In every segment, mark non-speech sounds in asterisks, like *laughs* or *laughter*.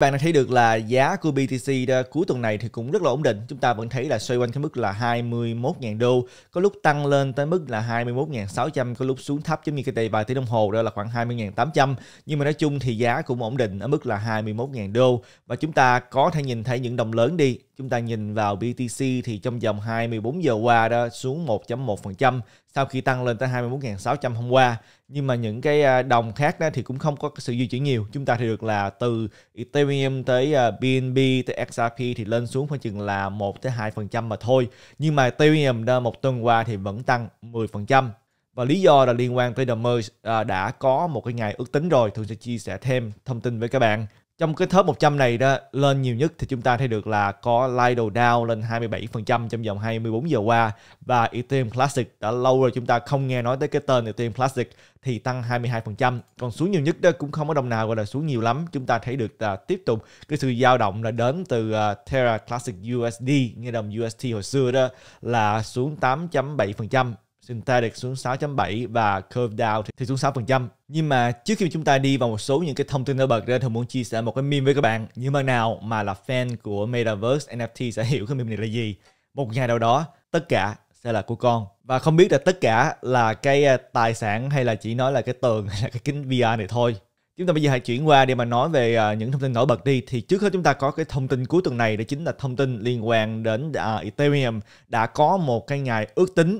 Bạn đã thấy được là giá của BTC đó, cuối tuần này thì cũng rất là ổn định. Chúng ta vẫn thấy là xoay quanh cái mức là 21.000 đô, có lúc tăng lên tới mức là 21.600, có lúc xuống thấp giống như cái tay vài tiếng đồng hồ đó là khoảng 20.800. Nhưng mà nói chung thì giá cũng ổn định ở mức là 21.000 đô và chúng ta có thể nhìn thấy những đồng lớn đi. Chúng ta nhìn vào BTC thì trong vòng 24 giờ qua đó xuống 1.1%, sau khi tăng lên tới 21.600 hôm qua nhưng mà những cái à, đồng khác đó thì cũng không có sự di chuyển nhiều chúng ta thì được là từ Ethereum tới BNB à, tới XRP thì lên xuống khoảng chừng là 1 tới 2% mà thôi nhưng mà Ethereum đó một tuần qua thì vẫn tăng 10% phần trăm và lý do là liên quan tới The Merge à, đã có một cái ngày ước tính rồi thường sẽ chia sẻ thêm thông tin với các bạn trong cái top 100 này đó lên nhiều nhất thì chúng ta thấy được là có Lido Down lên 27% trong vòng 24 giờ qua và Ethereum Classic đã lâu rồi chúng ta không nghe nói tới cái tên Ethereum Classic thì tăng 22%. Còn xuống nhiều nhất đó cũng không có đồng nào gọi là xuống nhiều lắm. Chúng ta thấy được là tiếp tục cái sự dao động là đến từ à, Terra Classic USD, nghe đồng UST hồi xưa đó là xuống 8.7% synthetic xuống 6.7 và curve down thì xuống 6%. Nhưng mà trước khi chúng ta đi vào một số những cái thông tin nổi bật ra thì muốn chia sẻ một cái meme với các bạn. nhưng mà nào mà là fan của Metaverse NFT sẽ hiểu cái meme này là gì. Một ngày nào đó tất cả sẽ là của con và không biết là tất cả là cái à, tài sản hay là chỉ nói là cái tường *laughs* hay là cái kính VR này thôi chúng ta bây giờ hãy chuyển qua để mà nói về à, những thông tin nổi bật đi thì trước hết chúng ta có cái thông tin cuối tuần này đó chính là thông tin liên quan đến uh, Ethereum đã có một cái ngày ước tính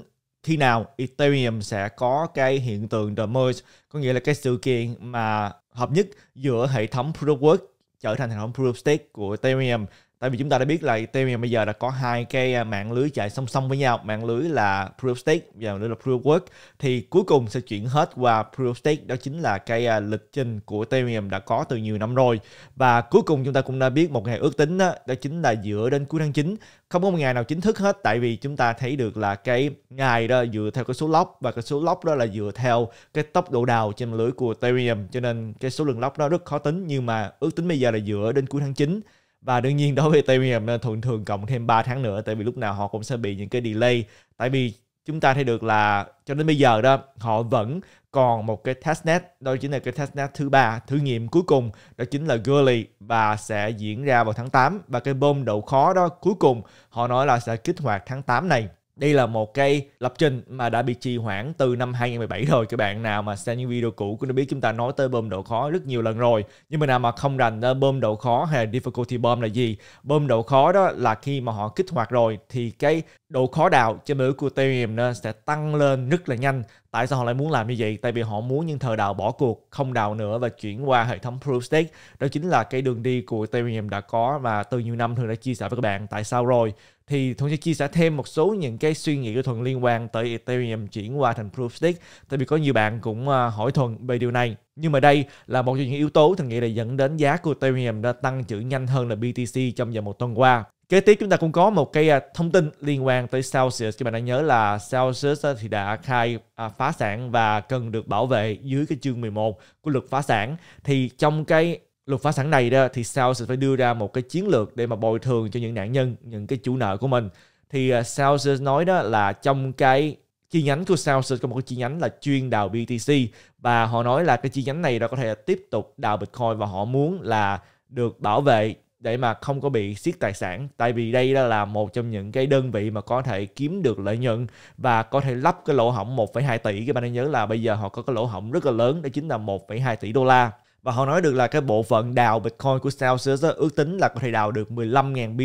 khi nào Ethereum sẽ có cái hiện tượng The Merge, có nghĩa là cái sự kiện mà hợp nhất giữa hệ thống Proof of Work trở thành hệ thống Proof of Stake của Ethereum tại vì chúng ta đã biết là Ethereum bây giờ đã có hai cái à, mạng lưới chạy song song với nhau mạng lưới là Proof of Stake và mạng lưới là Proof of Work thì cuối cùng sẽ chuyển hết qua Proof of Stake đó chính là cái à, lịch trình của Ethereum đã có từ nhiều năm rồi và cuối cùng chúng ta cũng đã biết một ngày ước tính đó, đó chính là dựa đến cuối tháng 9 không có một ngày nào chính thức hết tại vì chúng ta thấy được là cái ngày đó dựa theo cái số lock và cái số lock đó là dựa theo cái tốc độ đào trên lưới của Ethereum cho nên cái số lượng lock đó rất khó tính nhưng mà ước tính bây giờ là dựa đến cuối tháng 9 và đương nhiên đối với Ethereum thường thường cộng thêm 3 tháng nữa tại vì lúc nào họ cũng sẽ bị những cái delay tại vì chúng ta thấy được là cho đến bây giờ đó họ vẫn còn một cái testnet đó chính là cái testnet thứ ba thử nghiệm cuối cùng đó chính là Gurley và sẽ diễn ra vào tháng 8 và cái bom độ khó đó cuối cùng họ nói là sẽ kích hoạt tháng 8 này đây là một cái lập trình mà đã bị trì hoãn từ năm 2017 rồi các bạn nào mà xem những video cũ cũng đã biết chúng ta nói tới bơm độ khó rất nhiều lần rồi nhưng mà nào mà không rành bơm độ khó hay là difficulty bơm là gì bơm độ khó đó là khi mà họ kích hoạt rồi thì cái độ khó đào trên biểu của Ethereum nó sẽ tăng lên rất là nhanh tại sao họ lại muốn làm như vậy tại vì họ muốn những thợ đào bỏ cuộc không đào nữa và chuyển qua hệ thống proof stake đó chính là cái đường đi của Ethereum đã có và từ nhiều năm thường đã chia sẻ với các bạn tại sao rồi thì Thuận sẽ chia sẻ thêm một số những cái suy nghĩ của Thuận liên quan tới Ethereum chuyển qua thành Proof Stake. tại vì có nhiều bạn cũng à, hỏi Thuận về điều này nhưng mà đây là một trong những yếu tố Thuận nghĩ là dẫn đến giá của Ethereum đã tăng trưởng nhanh hơn là BTC trong vòng một tuần qua Kế tiếp chúng ta cũng có một cái à, thông tin liên quan tới Celsius. Các bạn đã nhớ là Celsius à, thì đã khai phá sản và cần được bảo vệ dưới cái chương 11 của luật phá sản. Thì trong cái Luật phá sản này đó thì Sao sẽ phải đưa ra một cái chiến lược để mà bồi thường cho những nạn nhân, những cái chủ nợ của mình. Thì à, Sao nói đó là trong cái chi nhánh của South có một cái chi nhánh là chuyên đào BTC và họ nói là cái chi nhánh này đã có thể tiếp tục đào Bitcoin và họ muốn là được bảo vệ để mà không có bị siết tài sản tại vì đây đó là một trong những cái đơn vị mà có thể kiếm được lợi nhuận và có thể lấp cái lỗ hỏng 1,2 tỷ các bạn nên nhớ là bây giờ họ có cái lỗ hỏng rất là lớn đó chính là 1,2 tỷ đô la và họ nói được là cái bộ phận đào Bitcoin của Celsius đó, ước tính là có thể đào được 15.000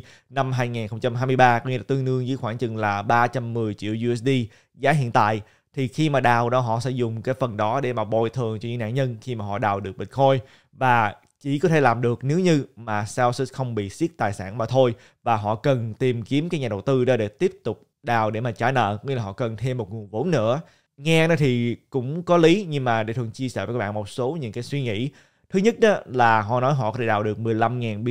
BTC năm 2023 có nghĩa là tương đương với khoảng chừng là 310 triệu USD giá hiện tại thì khi mà đào đó họ sẽ dùng cái phần đó để mà bồi thường cho những nạn nhân khi mà họ đào được Bitcoin và chỉ có thể làm được nếu như mà Celsius không bị siết tài sản mà thôi và họ cần tìm kiếm cái nhà đầu tư ra để tiếp tục đào để mà trả nợ nghĩa là họ cần thêm một nguồn vốn nữa nghe nó thì cũng có lý nhưng mà để thường chia sẻ với các bạn một số những cái suy nghĩ Thứ nhất đó là họ nói họ có thể đào được 15.000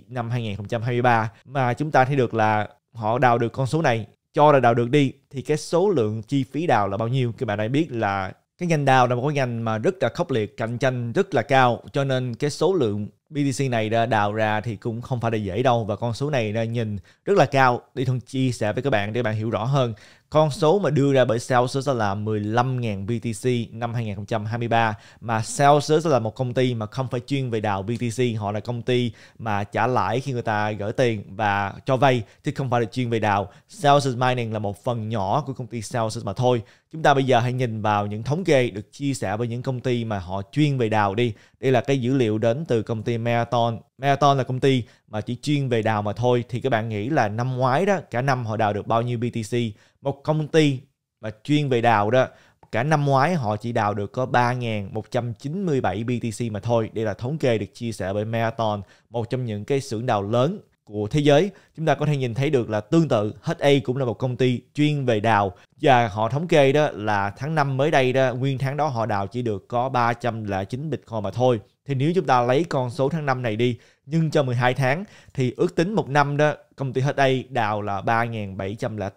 BTC năm 2023 mà chúng ta thấy được là họ đào được con số này cho là đào được đi thì cái số lượng chi phí đào là bao nhiêu các bạn đã biết là cái ngành đào là một cái ngành mà rất là khốc liệt cạnh tranh rất là cao cho nên cái số lượng BTC này đào ra thì cũng không phải là dễ đâu và con số này nhìn rất là cao. Đi thường chia sẻ với các bạn để bạn hiểu rõ hơn. Con số mà đưa ra bởi Celsius là 15.000 BTC năm 2023 mà Celsius là một công ty mà không phải chuyên về đào BTC, họ là công ty mà trả lãi khi người ta gửi tiền và cho vay chứ không phải là chuyên về đào. Celsius Mining là một phần nhỏ của công ty Celsius mà thôi. Chúng ta bây giờ hãy nhìn vào những thống kê được chia sẻ bởi những công ty mà họ chuyên về đào đi. Đây là cái dữ liệu đến từ công ty ty Marathon. Marathon là công ty mà chỉ chuyên về đào mà thôi thì các bạn nghĩ là năm ngoái đó cả năm họ đào được bao nhiêu BTC? Một công ty mà chuyên về đào đó cả năm ngoái họ chỉ đào được có 3.197 BTC mà thôi. Đây là thống kê được chia sẻ bởi Marathon, một trong những cái xưởng đào lớn của thế giới. Chúng ta có thể nhìn thấy được là tương tự, HA cũng là một công ty chuyên về đào và họ thống kê đó là tháng 5 mới đây đó nguyên tháng đó họ đào chỉ được có 309 Bitcoin mà thôi thì nếu chúng ta lấy con số tháng 5 này đi nhưng cho 12 tháng thì ước tính một năm đó công ty hết đây đào là 3.708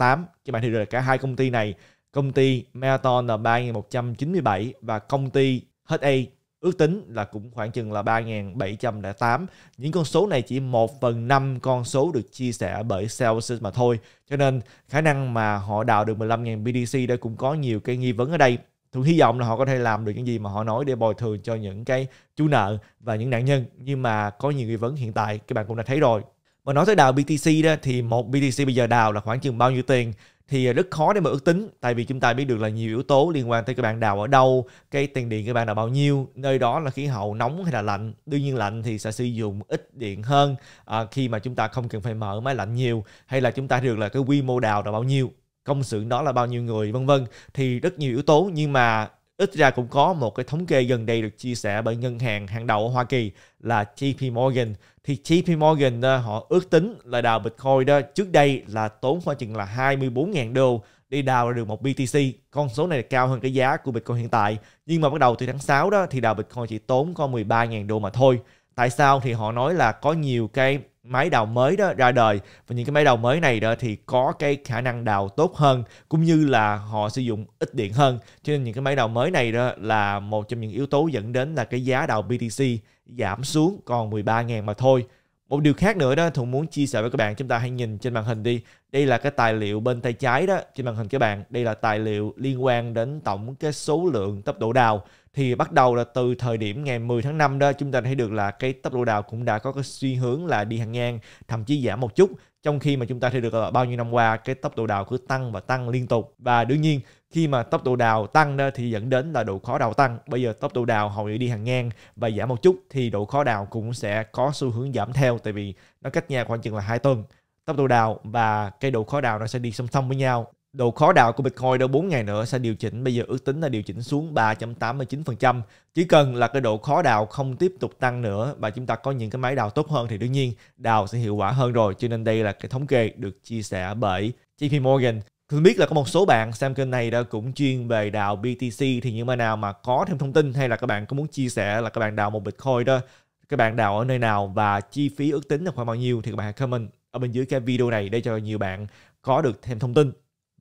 các bạn thì rồi cả hai công ty này công ty Marathon là 3.197 và công ty hết ước tính là cũng khoảng chừng là 3.708. Những con số này chỉ 1 phần 5 con số được chia sẻ bởi Celsius mà thôi. Cho nên khả năng mà họ đào được 15.000 BTC đây cũng có nhiều cái nghi vấn ở đây. Thường hy vọng là họ có thể làm được những gì mà họ nói để bồi thường cho những cái chủ nợ và những nạn nhân. Nhưng mà có nhiều nghi vấn hiện tại các bạn cũng đã thấy rồi. Mà nói tới đào BTC đó thì một BTC bây giờ đào là khoảng chừng bao nhiêu tiền? thì rất khó để mà ước tính tại vì chúng ta biết được là nhiều yếu tố liên quan tới các bạn đào ở đâu cái tiền điện các bạn đào bao nhiêu nơi đó là khí hậu nóng hay là lạnh đương nhiên lạnh thì sẽ sử dụng ít điện hơn à, khi mà chúng ta không cần phải mở máy lạnh nhiều hay là chúng ta được là cái quy mô đào là bao nhiêu công sự đó là bao nhiêu người vân vân thì rất nhiều yếu tố nhưng mà Ít ra cũng có một cái thống kê gần đây được chia sẻ bởi ngân hàng hàng đầu ở Hoa Kỳ là JP Morgan. Thì JP Morgan ờ, họ ước tính là đào Bitcoin đó ờ, trước đây là tốn khoảng chừng là 24.000 đô đi đào ra được một BTC. Con số này là cao hơn cái giá của Bitcoin hiện tại. Nhưng mà bắt đầu từ tháng 6 đó thì đào Bitcoin chỉ tốn có 13.000 đô mà thôi. Tại sao thì họ nói là có nhiều cái máy đào mới đó ra đời và những cái máy đào mới này đó thì có cái khả năng đào tốt hơn cũng như là họ sử dụng ít điện hơn cho nên những cái máy đào mới này đó là một trong những yếu tố dẫn đến là cái giá đào BTC giảm xuống còn 13.000 mà thôi một điều khác nữa đó thuận muốn chia sẻ với các bạn chúng ta hãy nhìn trên màn hình đi đây là cái tài liệu bên tay trái đó trên màn hình các bạn đây là tài liệu liên quan đến tổng cái số lượng tốc độ đào thì bắt đầu là từ thời điểm ngày 10 tháng 5 đó chúng ta thấy được là cái tốc độ đào cũng đã có cái xu hướng là đi hàng ngang thậm chí giảm một chút trong khi mà chúng ta thấy được là bao nhiêu năm qua cái tốc độ đào cứ tăng và tăng liên tục và đương nhiên khi mà tốc độ đào tăng đó thì dẫn đến là độ khó đào tăng bây giờ tốc độ đào hầu như đi hàng ngang và giảm một chút thì độ khó đào cũng sẽ có xu hướng giảm theo tại vì nó cách nhau khoảng chừng là hai tuần tốc độ đào và cái độ khó đào nó sẽ đi song song với nhau Độ khó đào của Bitcoin đâu 4 ngày nữa sẽ điều chỉnh, bây giờ ước tính là điều chỉnh xuống 3.89%. Chỉ cần là cái độ khó đào không tiếp tục tăng nữa và chúng ta có những cái máy đào tốt hơn thì đương nhiên đào sẽ hiệu quả hơn rồi. Cho nên đây là cái thống kê được chia sẻ bởi JP Morgan. Tôi biết là có một số bạn xem kênh này đã cũng chuyên về đào BTC thì những mà nào mà có thêm thông tin hay là các bạn có muốn chia sẻ là các bạn đào một Bitcoin đó các bạn đào ở nơi nào và chi phí ước tính là khoảng bao nhiêu thì các bạn hãy comment ở bên dưới cái video này để cho nhiều bạn có được thêm thông tin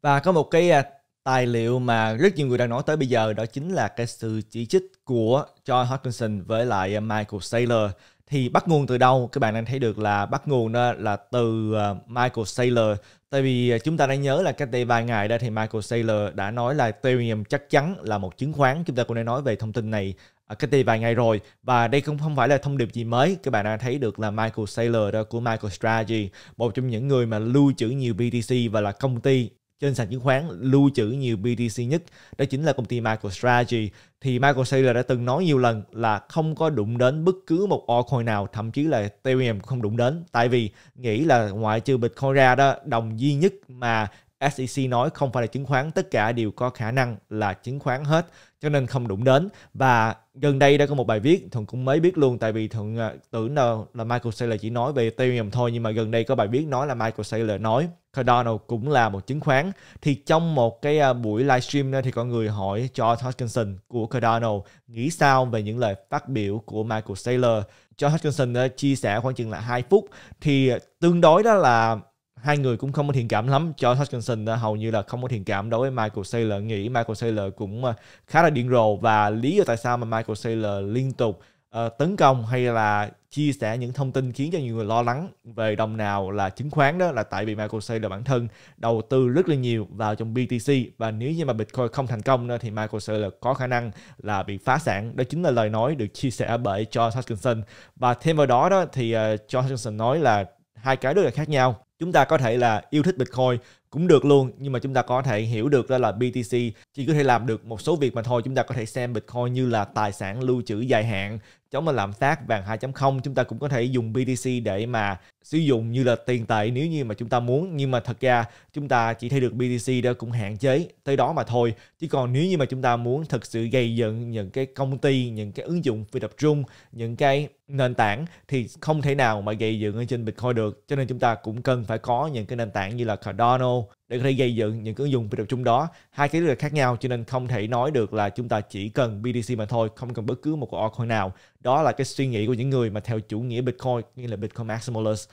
và có một cái à, tài liệu mà rất nhiều người đang nói tới bây giờ đó chính là cái sự chỉ trích của John Hutchinson với lại à, Michael Saylor thì bắt nguồn từ đâu các bạn đang thấy được là bắt nguồn đó là từ à, Michael Saylor tại vì chúng ta đã nhớ là cách đây vài ngày đó thì Michael Saylor đã nói là Ethereum chắc chắn là một chứng khoán chúng ta cũng đã nói về thông tin này cách đây vài ngày rồi và đây cũng không phải là thông điệp gì mới các bạn đã thấy được là Michael Saylor đó của MicroStrategy một trong những người mà lưu trữ nhiều BTC và là công ty trên sàn chứng khoán lưu trữ nhiều BTC nhất đó chính là công ty MicroStrategy thì Michael Saylor đã từng nói nhiều lần là không có đụng đến bất cứ một altcoin nào thậm chí là Ethereum cũng không đụng đến tại vì nghĩ là ngoại trừ Bitcoin ra đó đồng duy nhất mà SEC nói không phải là chứng khoán tất cả đều có khả năng là chứng khoán hết cho nên không đụng đến và gần đây đã có một bài viết thuận cũng mới biết luôn tại vì thuận à, tưởng là, là Michael Saylor chỉ nói về Ethereum thôi nhưng mà gần đây có bài viết nói là Michael Saylor nói Cardano cũng là một chứng khoán thì trong một cái à, buổi livestream thì có người hỏi cho Hutchinson của Cardano nghĩ sao về những lời phát biểu của Michael Saylor cho Hutchinson à, chia sẻ khoảng chừng là 2 phút thì tương đối đó là hai người cũng không có thiện cảm lắm cho Hutchinson hầu như là không có thiện cảm đối với Michael Saylor nghĩ Michael Saylor cũng ờ, khá là điên rồ và lý do tại sao mà Michael Saylor liên tục uh, tấn công hay là chia sẻ những thông tin khiến cho nhiều người lo lắng về đồng nào là chứng khoán đó là tại vì Michael Saylor bản thân đầu tư rất là nhiều vào trong BTC và nếu như mà Bitcoin không thành công thì Michael Saylor có khả năng là bị phá sản đó chính là lời nói được chia sẻ bởi George Hutchinson và thêm vào đó đó thì uh, George Hutchinson nói là hai cái rất là khác nhau chúng ta có thể là yêu thích Bitcoin cũng được luôn nhưng mà chúng ta có thể hiểu được đó là BTC chỉ có thể làm được một số việc mà thôi chúng ta có thể xem Bitcoin như là tài sản lưu trữ dài hạn chống mà lạm phát vàng 2.0 chúng ta cũng có thể dùng BTC để mà sử dụng như là tiền tệ nếu như mà chúng ta muốn nhưng mà thật ra chúng ta chỉ thấy được BTC đó cũng hạn chế tới đó mà thôi chứ còn nếu như mà chúng ta muốn thực sự gây dựng những cái công ty những cái ứng dụng phi tập trung những cái nền tảng thì không thể nào mà gây dựng ở trên Bitcoin được cho nên chúng ta cũng cần phải có những cái nền tảng như là Cardano để có thể gây dựng những ứng dụng phi tập trung đó hai cái rất khác nhau cho nên không thể nói được là chúng ta chỉ cần BTC mà thôi không cần bất cứ một cái altcoin nào đó là cái suy nghĩ của những người mà theo chủ nghĩa Bitcoin như là Bitcoin maximalist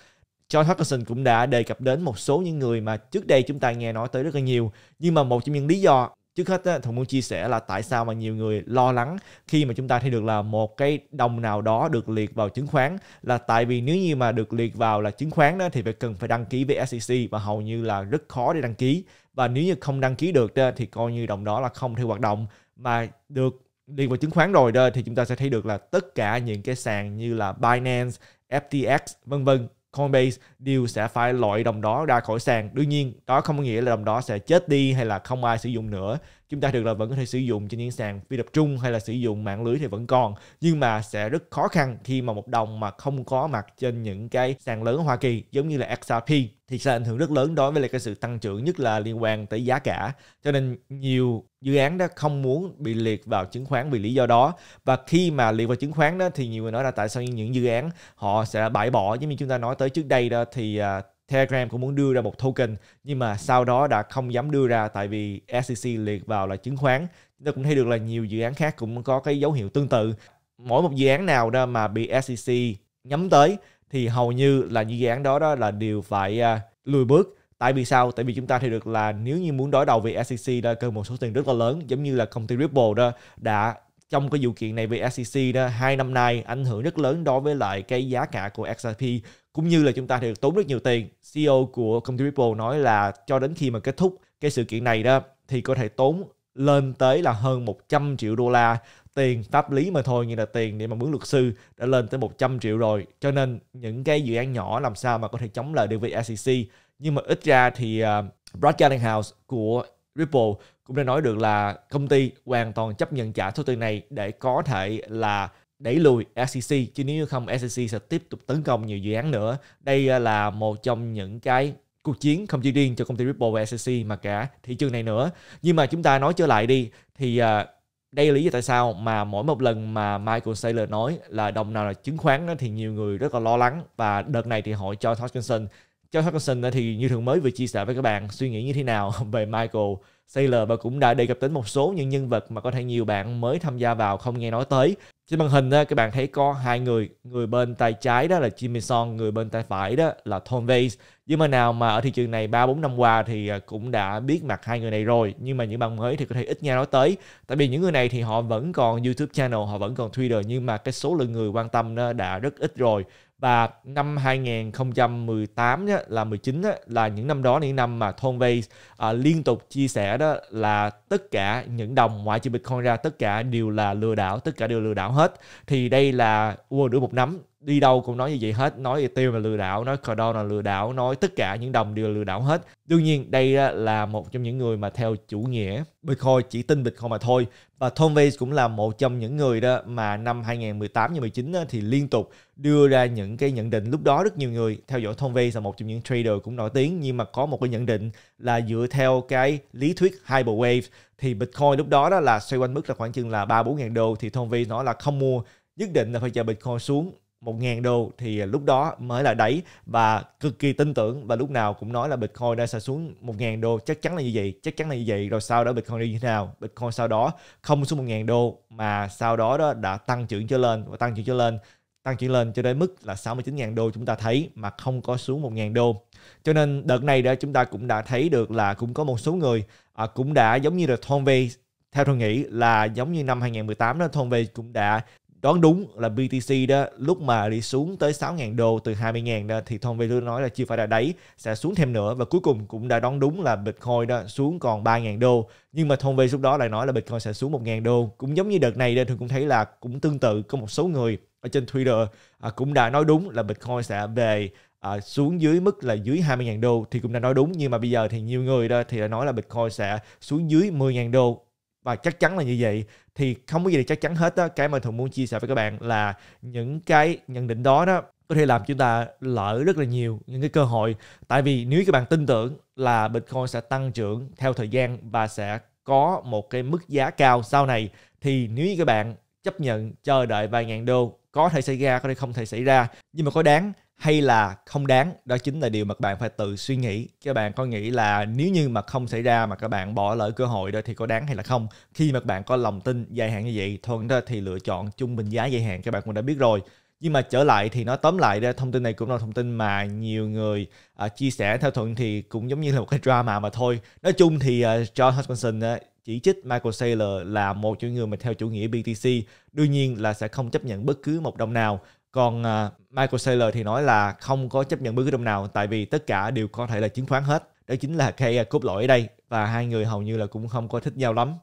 John Hutchinson cũng đã đề cập đến một số những người mà trước đây chúng ta nghe nói tới rất là nhiều nhưng mà một trong những lý do trước hết á, thùng muốn chia sẻ là tại sao mà nhiều người lo lắng khi mà chúng ta thấy được là một cái đồng nào đó được liệt vào chứng khoán là tại vì nếu như mà được liệt vào là chứng khoán đó thì phải cần phải đăng ký với SEC và hầu như là rất khó để đăng ký và nếu như không đăng ký được thì coi như đồng đó là không thể hoạt động mà được liệt vào chứng khoán rồi đó thì chúng ta sẽ thấy được là tất cả những cái sàn như là Binance, FTX vân vân Coinbase đều sẽ phải loại đồng đó ra khỏi sàn. Đương nhiên, đó không có nghĩa là đồng đó sẽ chết đi hay là không ai sử dụng nữa chúng ta được là vẫn có thể sử dụng trên những sàn phi tập trung hay là sử dụng mạng lưới thì vẫn còn nhưng mà sẽ rất khó khăn khi mà một đồng mà không có mặt trên những cái sàn lớn ở Hoa Kỳ giống như là XRP thì sẽ ảnh hưởng rất lớn đối với lại cái sự tăng trưởng nhất là liên quan tới giá cả cho nên nhiều dự án đó không muốn bị liệt vào chứng khoán vì lý do đó và khi mà liệt vào chứng khoán đó thì nhiều người nói là tại sao những dự án họ sẽ bãi bỏ giống như chúng ta nói tới trước đây đó thì à, Telegram cũng muốn đưa ra một token nhưng mà sau đó đã không dám đưa ra tại vì SEC liệt vào là chứng khoán. Chúng ta cũng thấy được là nhiều dự án khác cũng có cái dấu hiệu tương tự. Mỗi một dự án nào đó mà bị SEC nhắm tới thì hầu như là dự án đó đó là đều phải uh, lùi bước. Tại vì sao? Tại vì chúng ta thấy được là nếu như muốn đối đầu với SEC đã cần một số tiền rất là lớn giống như là công ty Ripple đó đã trong cái vụ kiện này về SEC đó hai năm nay ảnh hưởng rất lớn đối với lại cái giá cả của XRP cũng như là chúng ta thì được tốn rất nhiều tiền. CEO của công ty Ripple nói là cho đến khi mà kết thúc cái sự kiện này đó thì có thể tốn lên tới là hơn 100 triệu đô la tiền pháp lý mà thôi như là tiền để mà mướn luật sư đã lên tới 100 triệu rồi cho nên những cái dự án nhỏ làm sao mà có thể chống lại được với SEC nhưng mà ít ra thì uh, à, Brad House của Ripple cũng đã nói được là công ty hoàn toàn chấp nhận trả số tiền này để có thể là đẩy lùi SEC chứ nếu như không SEC sẽ tiếp tục tấn công nhiều dự án nữa. Đây à, là một trong những cái cuộc chiến không chỉ riêng cho công ty Ripple và SEC mà cả thị trường này nữa. Nhưng mà chúng ta nói trở lại đi thì à, đây là lý do tại sao mà mỗi một lần mà Michael Saylor nói là đồng nào là chứng khoán thì nhiều người rất là lo lắng và đợt này thì hội cho Hutchinson cho Hutchinson thì như thường mới vừa chia sẻ với các bạn suy nghĩ như thế nào *laughs* về Michael Sailor và cũng đã đề cập đến một số những nhân vật mà có thể nhiều bạn mới tham gia vào không nghe nói tới trên màn hình đó, các bạn thấy có hai người người bên tay trái đó là Jimmy Son người bên tay phải đó là Tom Waits nhưng mà nào mà ở thị trường này ba bốn năm qua thì à, cũng đã biết mặt hai người này rồi nhưng mà những bạn mới thì có thể ít nghe nói tới tại vì những người này thì họ vẫn còn YouTube channel họ vẫn còn Twitter nhưng mà cái số lượng người quan tâm đó đã rất ít rồi và năm 2018 nhá, là 19 á, là những năm đó những năm mà Tom Waits à, liên tục chia sẻ đó là tất cả những đồng ngoại trừ Bitcoin ra tất cả đều là lừa đảo tất cả đều lừa đảo hết thì đây là World đuổi một nắm đi đâu cũng nói như vậy hết nói Ethereum là lừa đảo nói Cardano là lừa đảo nói tất cả những đồng đều là lừa đảo hết đương nhiên đây là một trong những người mà theo chủ nghĩa Bitcoin chỉ tin Bitcoin mà thôi và Tom Waits cũng là một trong những người đó mà năm 2018 2019 thì liên tục đưa ra những cái nhận định lúc đó rất nhiều người theo dõi Tom Waits là một trong những trader cũng nổi tiếng nhưng mà có một cái nhận định là dựa theo cái lý thuyết Hyperwave thì Bitcoin lúc đó đó là xoay quanh mức là khoảng chừng là 3 4 ngàn đô thì Tom Waits nói là không mua nhất định là phải chờ Bitcoin xuống 1.000 đô thì à, lúc đó mới là đáy và cực kỳ tin tưởng và lúc nào cũng nói là Bitcoin đang sẽ xuống 1.000 đô chắc chắn là như vậy chắc chắn là như vậy rồi sau đó Bitcoin đi như thế nào Bitcoin sau đó không xuống 1.000 đô mà sau đó đó đã tăng trưởng trở lên và tăng trưởng trở lên tăng trưởng lên cho đến mức là 69.000 đô chúng ta thấy mà không có xuống 1.000 đô. Cho nên đợt này đó chúng ta cũng đã thấy được là cũng có một số người à, cũng đã giống như là Tom Vay theo tôi nghĩ là giống như năm 2018 đó Tom Vay cũng đã đoán đúng là BTC đó lúc mà đi xuống tới 6.000 đô từ 20.000 đó thì Tom Value nói là chưa phải là đáy sẽ xuống thêm nữa và cuối cùng cũng đã đoán đúng là Bitcoin đó xuống còn 3.000 đô nhưng mà Tom Value lúc đó lại nói là Bitcoin sẽ xuống 1.000 đô cũng giống như đợt này đây thường cũng thấy là cũng tương tự có một số người ở trên Twitter à, cũng đã nói đúng là Bitcoin sẽ về à, xuống dưới mức là dưới 20.000 đô thì cũng đã nói đúng nhưng mà bây giờ thì nhiều người đó thì đã nói là Bitcoin sẽ xuống dưới 10.000 đô và chắc chắn là như vậy thì không có gì là chắc chắn hết đó cái mà thường muốn chia sẻ với các bạn là những cái nhận định đó đó có thể làm chúng ta lỡ rất là nhiều những cái cơ hội tại vì nếu các bạn tin tưởng là bitcoin sẽ tăng trưởng theo thời gian và sẽ có một cái mức giá cao sau này thì nếu như các bạn chấp nhận chờ đợi vài ngàn đô có thể xảy ra có thể không thể xảy ra nhưng mà có đáng hay là không đáng đó chính là điều mà các bạn phải tự suy nghĩ các bạn có nghĩ là nếu như mà không xảy ra mà các bạn bỏ lỡ cơ hội đó thì có đáng hay là không khi mà các bạn có lòng tin dài hạn như vậy thuận đó thì lựa chọn trung bình giá dài hạn các bạn cũng đã biết rồi nhưng mà trở lại thì nó tóm lại ra thông tin này cũng là thông tin mà nhiều người uh, chia sẻ theo thuận thì cũng giống như là một cái drama mà thôi nói chung thì uh, John Hodgkinson uh, chỉ trích Michael Saylor là một trong những người mà theo chủ nghĩa BTC đương nhiên là sẽ không chấp nhận bất cứ một đồng nào còn à, Michael Saylor thì nói là không có chấp nhận bất cứ đồng nào tại vì tất cả đều có thể là chứng khoán hết đó chính là cây à, cốt lõi ở đây và hai người hầu như là cũng không có thích nhau lắm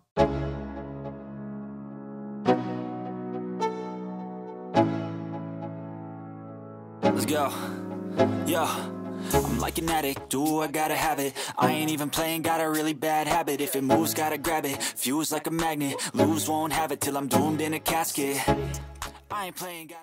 Let's go. Yeah. I'm like an addict, do I gotta have it I ain't even playing, got a really bad habit If it moves, gotta grab it, fuse like a magnet Lose, won't have it till I'm doomed in a casket I ain't playing, gotta